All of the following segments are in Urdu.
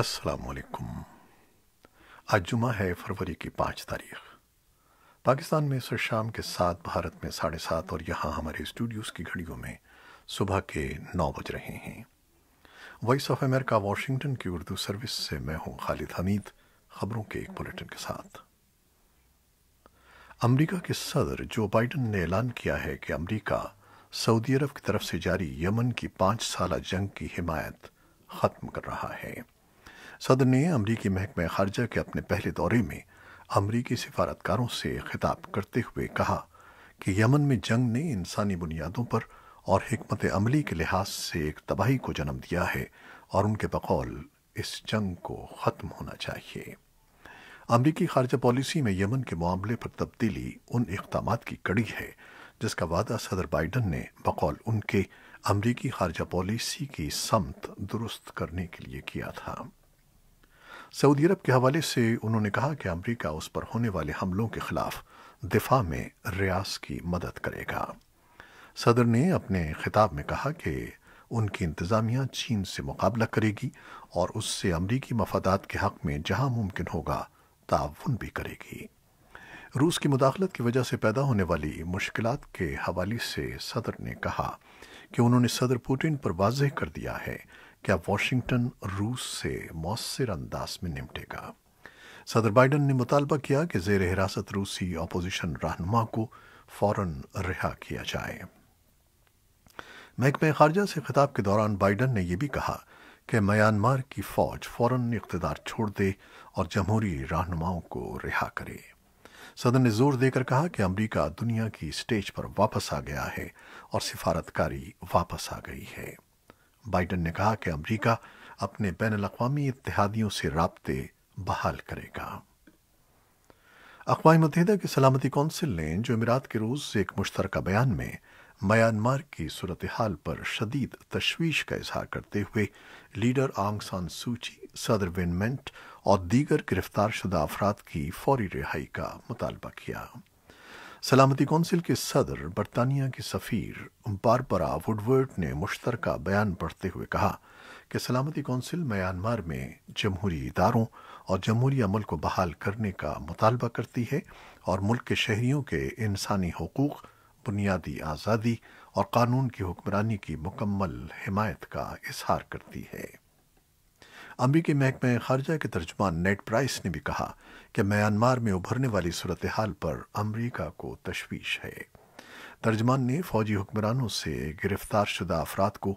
السلام علیکم آج جمعہ ہے فروری کی پانچ تاریخ پاکستان میں سر شام کے ساتھ بھارت میں ساڑھے سات اور یہاں ہمارے اسٹوڈیوز کی گھڑیوں میں صبح کے نو بج رہے ہیں وائس آف امریکہ واشنگٹن کی اردو سروس سے میں ہوں خالد حمید خبروں کے ایک بلٹن کے ساتھ امریکہ کے صدر جو بائیڈن نے اعلان کیا ہے کہ امریکہ سعودی عرب کی طرف سے جاری یمن کی پانچ سالہ جنگ کی حمایت ختم کر رہا ہے صدر نے امریکی محکمہ خارجہ کے اپنے پہلے دورے میں امریکی سفارتکاروں سے خطاب کرتے ہوئے کہا کہ یمن میں جنگ نے انسانی بنیادوں پر اور حکمت عملی کے لحاظ سے ایک تباہی کو جنم دیا ہے اور ان کے بقول اس جنگ کو ختم ہونا چاہیے امریکی خارجہ پالیسی میں یمن کے معاملے پر تبدیلی ان اقدامات کی کڑی ہے جس کا وعدہ صدر بائیڈن نے بقول ان کے امریکی خارجہ پالیسی کی سمت درست کرنے کے لیے کیا تھا سعودی عرب کے حوالے سے انہوں نے کہا کہ امریکہ اس پر ہونے والے حملوں کے خلاف دفاع میں ریاض کی مدد کرے گا صدر نے اپنے خطاب میں کہا کہ ان کی انتظامیہ چین سے مقابلہ کرے گی اور اس سے امریکی مفادات کے حق میں جہاں ممکن ہوگا تعاون بھی کرے گی روس کی مداخلت کی وجہ سے پیدا ہونے والی مشکلات کے حوالے سے صدر نے کہا کہ انہوں نے صدر پوٹن پر واضح کر دیا ہے کیا واشنگٹن روس سے مؤثر انداز میں نمٹے گا صدر بائیڈن نے مطالبہ کیا کہ زیر حراست روسی اپوزیشن رہنما کو فوراً رہا کیا جائے محکمہ خارجہ سے خطاب کے دوران بائیڈن نے یہ بھی کہا کہ میانمار کی فوج فوراً اقتدار چھوڑ دے اور جمہوری رہنماؤں کو رہا کرے صدر نے زور دے کر کہا کہ امریکہ دنیا کی اسٹیج پر واپس آ گیا ہے اور سفارتکاری واپس آ گئی ہے بائیڈن نے کہا کہ امریکہ اپنے بین الاقوامی اتحادیوں سے رابطے بحال کرے گا اقوام متحدہ کی سلامتی کونسل نے جمعرات کے روز ایک مشترکہ بیان میں میانمار کی صورتحال پر شدید تشویش کا اظہار کرتے ہوئے لیڈر آنگ سان سوچی صدر وینمنٹ اور دیگر گرفتار شدہ افراد کی فوری رہائی کا مطالبہ کیا سلامتی کونسل کے صدر برطانیہ کی سفیر باربرا وڈورڈ نے مشترکہ بیان پڑھتے ہوئے کہا کہ سلامتی کونسل میانمار میں جمہوری اداروں اور جمہوری عمل کو بحال کرنے کا مطالبہ کرتی ہے اور ملک کے شہریوں کے انسانی حقوق بنیادی آزادی اور قانون کی حکمرانی کی مکمل حمایت کا اظہار کرتی ہے امریکی محکمہ خارجہ کے ترجمان نیٹ پرائس نے بھی کہا کہ میانمار میں ابھرنے والی صورتحال پر امریکہ کو تشویش ہے ترجمان نے فوجی حکمرانوں سے گرفتار شدہ افراد کو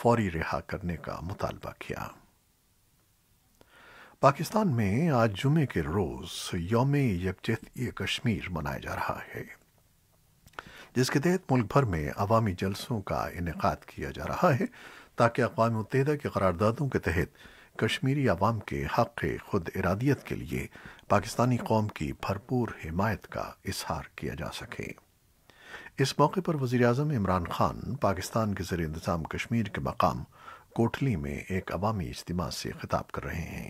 فوری رہا کرنے کا مطالبہ کیا پاکستان میں آج جمعے کے روز یوم کشمیر منایا جا رہا ہے جس کے تحت ملک بھر میں عوامی جلسوں کا انعقاد کیا جا رہا ہے تاکہ اقوام متحدہ کی قراردادوں کے تحت کشمیری عوام کے حق خود ارادیت کے لیے پاکستانی قوم کی بھرپور حمایت کا اظہار کیا جا سکے اس موقع پر وزیراعظم عمران خان پاکستان کے زیر انتظام کشمیر کے مقام کوٹلی میں ایک عوامی اجتماع سے خطاب کر رہے ہیں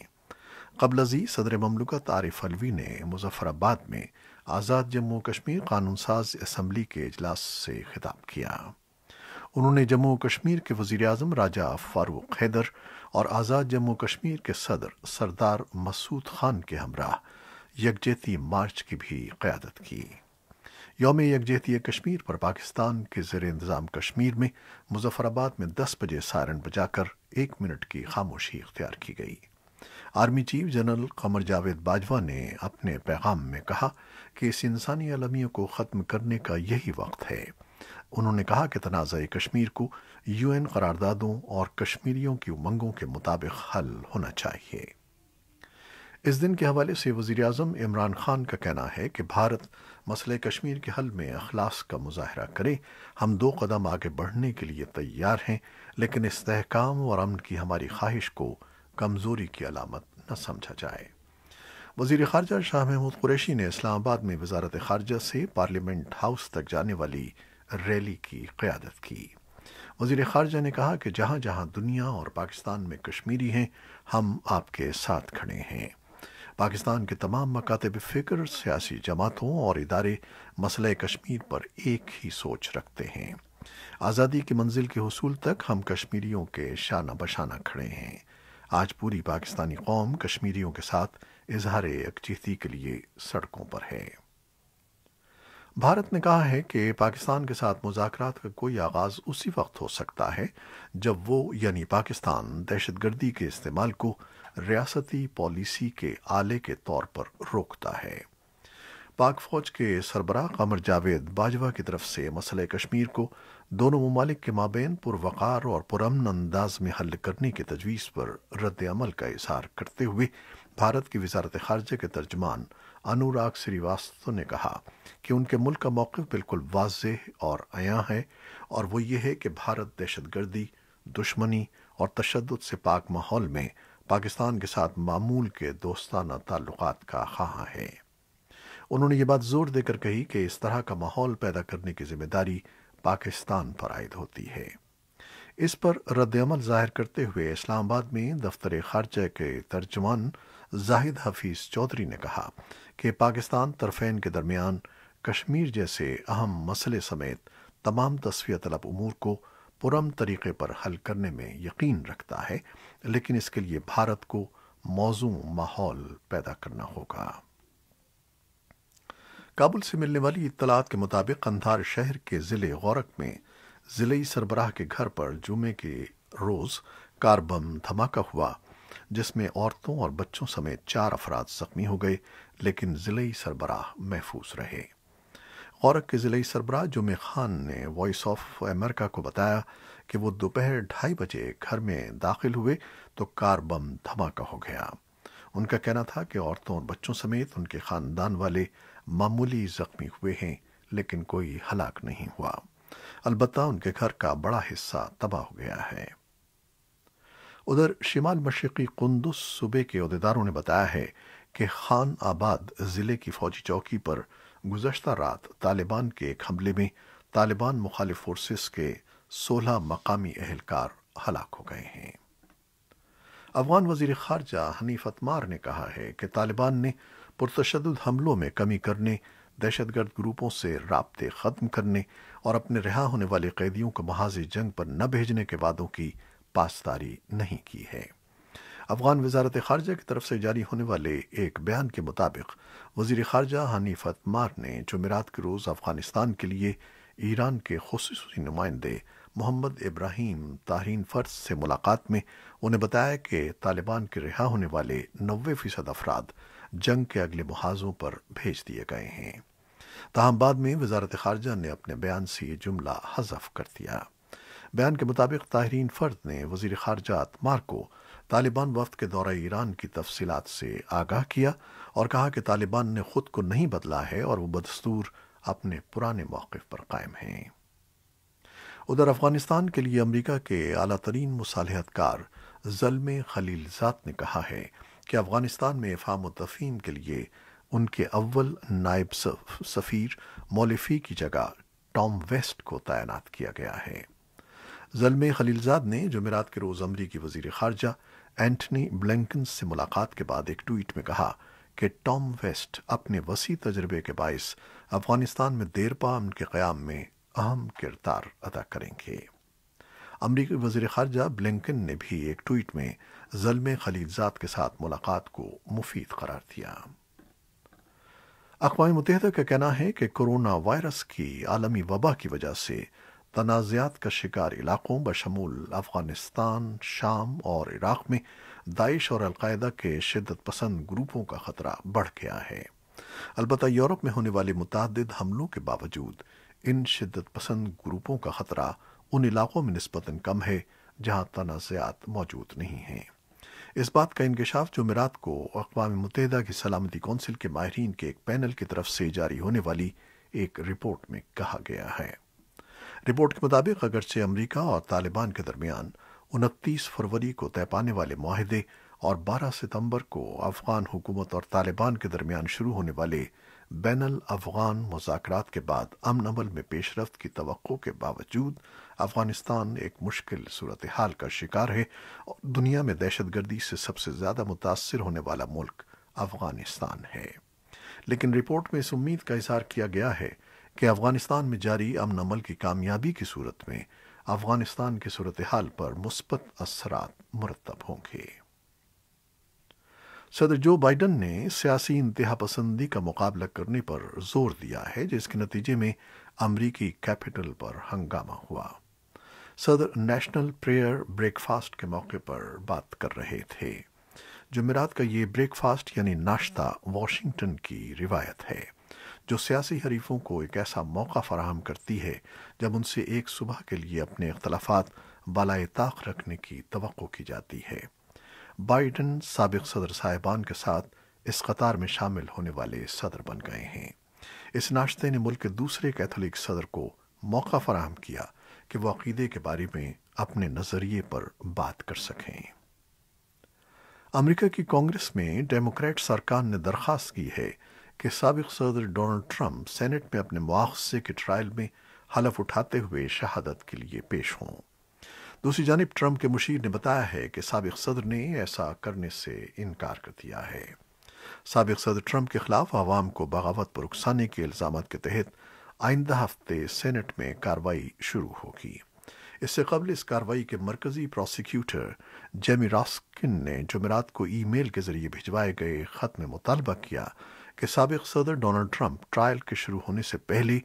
قبل ازی صدر مملکت عارف الوی نے مظفر آباد میں آزاد جموں کشمیر قانون ساز اسمبلی کے اجلاس سے خطاب کیا انہوں نے جموں کشمیر کے وزیراعظم راجہ فاروق حیدر اور آزاد جموں کشمیر کے صدر سردار مسعود خان کے ہمراہ یکجہتی مارچ کی بھی قیادت کی یوم یکجہتی کشمیر پر پاکستان کے زیر انتظام کشمیر میں مظفر آباد میں دس بجے سائرن بجا کر ایک منٹ کی خاموشی اختیار کی گئی army chief general Qamar Javed Bajwa نے اپنے پیغام میں کہا کہ اس انسانی علامیہ کو ختم کرنے کا یہی وقت ہے انہوں نے کہا کہ تنازع کشمیر کو یو این قراردادوں اور کشمیریوں کی امنگوں کے مطابق حل ہونا چاہیے اس دن کے حوالے سے وزیراعظم عمران خان کا کہنا ہے کہ بھارت مسئلہ کشمیر کے حل میں اخلاص کا مظاہرہ کرے ہم دو قدم آگے بڑھنے کے لیے تیار ہیں لیکن استحکام اور امن کی ہماری خواہش کو کمزوری کی علامت نہ سمجھا جائے وزیر خارجہ شاہ محمود قریشی نے اسلام آباد میں وزارت خارجہ سے پارلیمنٹ ہاؤس تک جانے والی ریلی کی قیادت کی وزیر خارجہ نے کہا کہ جہاں جہاں دنیا اور پاکستان میں کشمیری ہیں ہم آپ کے ساتھ کھڑے ہیں پاکستان کے تمام مکاتب فکر سیاسی جماعتوں اور ادارے مسئلہ کشمیر پر ایک ہی سوچ رکھتے ہیں آزادی کی منزل کے حصول تک ہم کشمیریوں کے شانہ بشانہ کھڑے ہیں آج پوری پاکستانی قوم کشمیریوں کے ساتھ اظہار یکجہتی کے لیے سڑکوں پر ہے بھارت نے کہا ہے کہ پاکستان کے ساتھ مذاکرات کا کوئی آغاز اسی وقت ہو سکتا ہے جب وہ یعنی پاکستان دہشت گردی کے استعمال کو ریاستی پالیسی کے آلے کے طور پر روکتا ہے پاک فوج کے سربراہ قمر جاوید باجوہ کی طرف سے مسئلہ کشمیر کو دونوں ممالک کے مابین پروقار اور پرامن انداز میں حل کرنے کی تجویز پر رد عمل کا اظہار کرتے ہوئے بھارت کی وزارت خارجہ کے ترجمان انوراگ سری واسطو نے کہا کہ ان کے ملک کا موقف بالکل واضح اور عیاں ہے اور وہ یہ ہے کہ بھارت دہشت گردی دشمنی اور تشدد سے پاک ماحول میں پاکستان کے ساتھ معمول کے دوستانہ تعلقات کا خواہاں ہے انہوں نے یہ بات زور دے کر کہی کہ اس طرح کا ماحول پیدا کرنے کی ذمہ داری پاکستان پر عائد ہوتی ہے اس پر رد عمل ظاہر کرتے ہوئے اسلام آباد میں دفتر خارجہ کے ترجمان زاہد حفیظ چودری نے کہا کہ پاکستان طرفین کے درمیان کشمیر جیسے اہم مسئلے سمیت تمام تصفیہ طلب امور کو پرم طریقے پر حل کرنے میں یقین رکھتا ہے لیکن اس کے لیے بھارت کو موزوں ماحول پیدا کرنا ہوگا کابل سے ملنے والی اطلاعات کے مطابق اندھار شہر کے ضلع غورک میں ضلعی سربراہ کے گھر پر جمعے کے روز کار بم دھماکہ ہوا جس میں عورتوں اور بچوں سمیت چار افراد زخمی ہو گئے لیکن ضلعی سربراہ محفوظ رہے غورک کے ضلعی سربراہ جمعہ خان نے وائس آف امریکہ کو بتایا کہ وہ دوپہر ڈھائی بجے گھر میں داخل ہوئے تو کار بم دھماکہ ہو گیا ان کا کہنا تھا کہ عورتوں اور بچوں سمیت ان کے خاندان والے معمولی زخمی ہوئے ہیں لیکن کوئی ہلاک نہیں ہوا البتہ ان کے گھر کا بڑا حصہ تباہ ہو گیا ہے ادھر شمال مشرقی قندس صوبے کے عہدیداروں نے بتایا ہے کہ خان آباد ضلع کی فوجی چوکی پر گزشتہ رات طالبان کے ایک حملے میں طالبان مخالف فورسز کے سولہ مقامی اہلکار ہلاک ہو گئے ہیں افغان وزیر خارجہ حنیف اتمار نے کہا ہے کہ طالبان نے پرتشدد حملوں میں کمی کرنے دہشت گرد گروپوں سے رابطے ختم کرنے اور اپنے رہا ہونے والے قیدیوں کو محاذ جنگ پر نہ بھیجنے کے وعدوں کی پاسداری نہیں کی ہے افغان وزارت خارجہ کی طرف سے جاری ہونے والے ایک بیان کے مطابق وزیر خارجہ حنیف اتمار نے جمعرات کے روز افغانستان کے لیے ایران کے خصوصی نمائندے محمد ابراہیم تاہرین فرس سے ملاقات میں انہیں بتایا کہ طالبان کے رہا ہونے والے نوے فیصد افراد جنگ کے اگلے محاذوں پر بھیج دیے گئے ہیں تاہم بعد میں وزارت خارجہ نے اپنے بیان سے یہ جملہ حذف کر دیا بیان کے مطابق تاہرین فرد نے وزیر خارجات مارکو طالبان وفد کے دورہ ایران کی تفصیلات سے آگاہ کیا اور کہا کہ طالبان نے خود کو نہیں بدلا ہے اور وہ بدستور اپنے پرانے موقف پر قائم ہیں ادھر افغانستان کے لیے امریکہ کے اعلیٰ ترین مصالحت کار زلم خلیل ذات نے کہا ہے کہ افغانستان میں افام و تفہیم کے لیے ان کے اول نائب سفیر مولفی کی جگہ ٹام ویسٹ کو تعینات کیا گیا ہے زلم خلیلزاد نے جمعرات کے روز امریکی وزیر خارجہ اینٹنی بلنکن سے ملاقات کے بعد ایک ٹویٹ میں کہا کہ ٹام ویسٹ اپنے وسیع تجربے کے باعث افغانستان میں دیر پا امن کے قیام میں اہم کردار ادا کریں گے امریکی وزیر خارجہ بلنکن نے بھی ایک ٹویٹ میں زلمی خلیلزاد کے ساتھ ملاقات کو مفید قرار دیا اقوام متحدہ کا کہنا ہے کہ کرونا وائرس کی عالمی وبا کی وجہ سے تنازعات کا شکار علاقوں بشمول افغانستان شام اور عراق میں داعش اور القاعدہ کے شدت پسند گروپوں کا خطرہ بڑھ گیا ہے البتہ یورپ میں ہونے والے متعدد حملوں کے باوجود ان شدت پسند گروپوں کا خطرہ ان علاقوں میں نسبتاً کم ہے جہاں تنازعات موجود نہیں ہیں اس بات کا انکشاف جمعرات کو اقوام متحدہ کی سلامتی کونسل کے ماہرین کے ایک پینل کی طرف سے جاری ہونے والی ایک رپورٹ میں کہا گیا ہے رپورٹ کے مطابق اگرچہ امریکہ اور طالبان کے درمیان انتیس فروری کو طے پانے والے معاہدے اور بارہ ستمبر کو افغان حکومت اور طالبان کے درمیان شروع ہونے والے بین الافغان مذاکرات کے بعد امن عمل میں پیش رفت کی توقع کے باوجود افغانستان ایک مشکل صورتحال کا شکار ہے اور دنیا میں دہشت گردی سے سب سے زیادہ متاثر ہونے والا ملک افغانستان ہے لیکن رپورٹ میں اس امید کا اظہار کیا گیا ہے کہ افغانستان میں جاری امن عمل کی کامیابی کی صورت میں افغانستان کی صورتحال پر مثبت اثرات مرتب ہوں گے صدر جو بائیڈن نے سیاسی انتہا پسندی کا مقابلہ کرنے پر زور دیا ہے جس کے نتیجے میں امریکی کیپٹل پر ہنگامہ ہوا صدر نیشنل پریئر بریک فاسٹ کے موقع پر بات کر رہے تھے جمعرات کا یہ بریک فاسٹ یعنی ناشتہ واشنگٹن کی روایت ہے جو سیاسی حریفوں کو ایک ایسا موقع فراہم کرتی ہے جب ان سے ایک صبح کے لیے اپنے اختلافات بالائے طاق رکھنے کی توقع کی جاتی ہے بائیڈن سابق صدر صاحبان کے ساتھ اس قطار میں شامل ہونے والے صدر بن گئے ہیں اس ناشتے نے ملک کے دوسرے کیتھولک صدر کو موقع فراہم کیا کہ وہ عقیدے کے بارے میں اپنے نظریے پر بات کر سکیں امریکہ کی کانگریس میں ڈیموکریٹ سرکار نے درخواست کی ہے کہ سابق صدر ڈونلڈ ٹرمپ سینٹ میں اپنے مواخذے کے ٹرائل میں حلف اٹھاتے ہوئے شہادت کے لیے پیش ہوں دوسری جانب ٹرمپ کے مشیر نے بتایا ہے کہ سابق صدر نے ایسا کرنے سے انکار کر دیا ہے سابق صدر ٹرمپ کے خلاف عوام کو بغاوت پر اکسانے کے الزامات کے تحت آئندہ ہفتے سینٹ میں کاروائی شروع ہوگی اس سے قبل اس کاروائی کے مرکزی پروسیکیوٹر جیمی راسکن نے جمعرات کو ای میل کے ذریعے بھجوائے گئے خط میں مطالبہ کیا کہ سابق صدر ڈونلڈ ٹرمپ ٹرائل کے شروع ہونے سے پہلے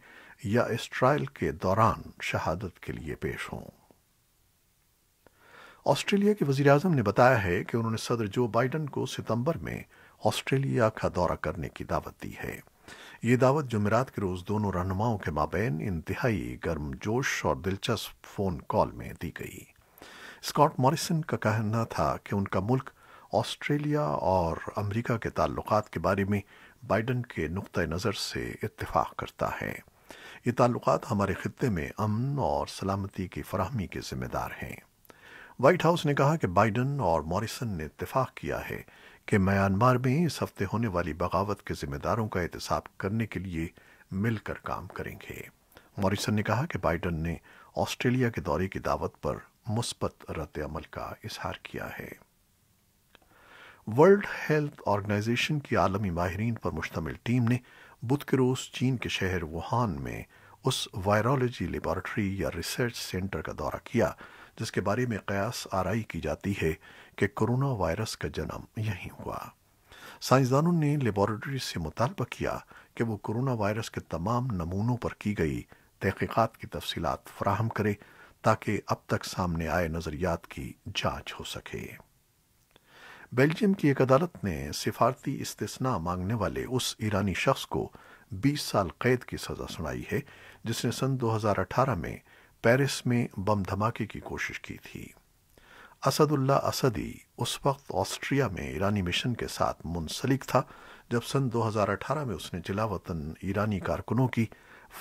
یا اس ٹرائل کے دوران شہادت کے لیے پیش ہوں آسٹریلیا کے وزیر اعظم نے بتایا ہے کہ انہوں نے صدر جو بائیڈن کو ستمبر میں آسٹریلیا کا دورہ کرنے کی دعوت دی ہے یہ دعوت جمعرات کے روز دونوں رہنماؤں کے مابین انتہائی گرم جوش اور دلچسپ فون کال میں دی گئی اسکاٹ موریسن کا کہنا تھا کہ ان کا ملک آسٹریلیا اور امریکہ کے تعلقات کے بارے میں بائیڈن کے نقطہ نظر سے اتفاق کرتا ہے یہ تعلقات ہمارے خطے میں امن اور سلامتی کی فراہمی کے ذمہ دار ہیں وائٹ ہاؤس نے کہا کہ بائیڈن اور موریسن نے اتفاق کیا ہے کہ میانمار میں اس ہفتے ہونے والی بغاوت کے ذمہ داروں کا احتساب کرنے کے لیے مل کر کام کریں گے موریسن نے کہا کہ بائیڈن نے آسٹریلیا کے دورے کی دعوت پر مثبت رد عمل کا اظہار کیا ہے ورلڈ ہیلتھ آرگنائزیشن کی عالمی ماہرین پر مشتمل ٹیم نے بدھ کے روز چین کے شہر ووہان میں اس وائرالوجی لیبارٹری یا ریسرچ سینٹر کا دورہ کیا جس کے بارے میں قیاس آرائی کی جاتی ہے کہ کرونا وائرس کا جنم یہیں ہوا سائنسدانوں نے لیبارٹری سے مطالبہ کیا کہ وہ کرونا وائرس کے تمام نمونوں پر کی گئی تحقیقات کی تفصیلات فراہم کرے تاکہ اب تک سامنے آئے نظریات کی جانچ ہو سکے بیلجیم کی ایک عدالت نے سفارتی استثناء مانگنے والے اس ایرانی شخص کو بیس سال قید کی سزا سنائی ہے جس نے سن دو ہزار اٹھارہ میں پیرس میں بم دھماکے کی کوشش کی تھی اسد اللہ اسدی اس وقت آسٹریا میں ایرانی مشن کے ساتھ منسلک تھا جب سن دو ہزار اٹھارہ میں اس نے جلا وطن ایرانی کارکنوں کی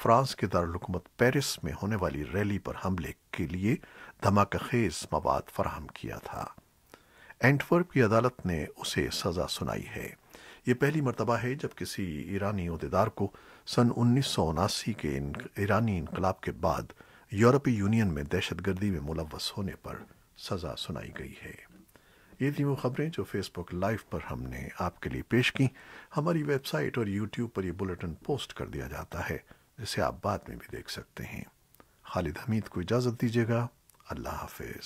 فرانس کے دارالحکومت پیرس میں ہونے والی ریلی پر حملے کے لیے دھماکہ خیز مواد فراہم کیا تھا اینٹورپ کی عدالت نے اسے سزا سنائی ہے یہ پہلی مرتبہ ہے جب کسی ایرانی عہدیدار کو سن انیس سو اناسی کے ایرانی انقلاب کے بعد یورپی یونین میں دہشت گردی میں ملوث ہونے پر سزا سنائی گئی ہے یہ تھی وہ خبریں جو فیس بک لائیو پر ہم نے آپ کے لیے پیش کی ہماری ویب سائٹ اور یوٹیوب پر یہ بلٹن پوسٹ کر دیا جاتا ہے جسے آپ بعد میں بھی دیکھ سکتے ہیں خالد حمید کو اجازت دیجیے گا اللہ حافظ